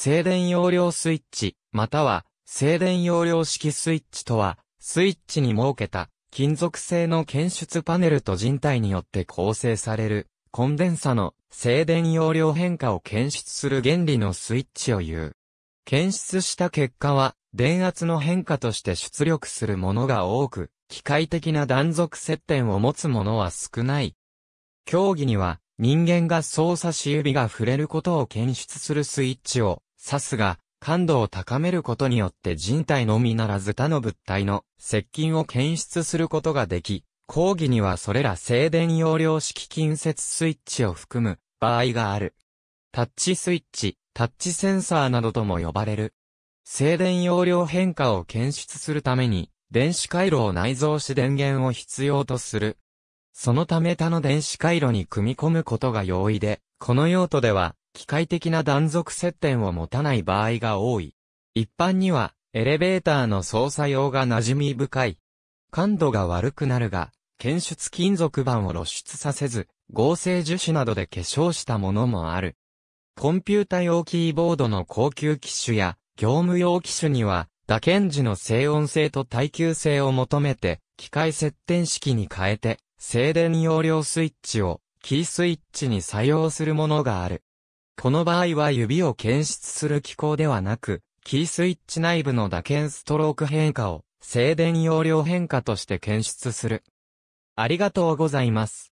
静電容量スイッチ、または静電容量式スイッチとは、スイッチに設けた金属製の検出パネルと人体によって構成されるコンデンサの静電容量変化を検出する原理のスイッチを言う。検出した結果は電圧の変化として出力するものが多く、機械的な断続接点を持つものは少ない。競技には人間が操作し指が触れることを検出するスイッチをさすが、感度を高めることによって人体のみならず他の物体の接近を検出することができ、講義にはそれら静電容量式近接スイッチを含む場合がある。タッチスイッチ、タッチセンサーなどとも呼ばれる。静電容量変化を検出するために、電子回路を内蔵し電源を必要とする。そのため他の電子回路に組み込むことが容易で、この用途では機械的な断続接点を持たない場合が多い。一般には、エレベーターの操作用が馴染み深い。感度が悪くなるが、検出金属板を露出させず、合成樹脂などで化粧したものもある。コンピュータ用キーボードの高級機種や、業務用機種には、打鍵時の静音性と耐久性を求めて、機械接点式に変えて、静電容量スイッチを、キースイッチに採用するものがある。この場合は指を検出する機構ではなく、キースイッチ内部の打鍵ストローク変化を静電容量変化として検出する。ありがとうございます。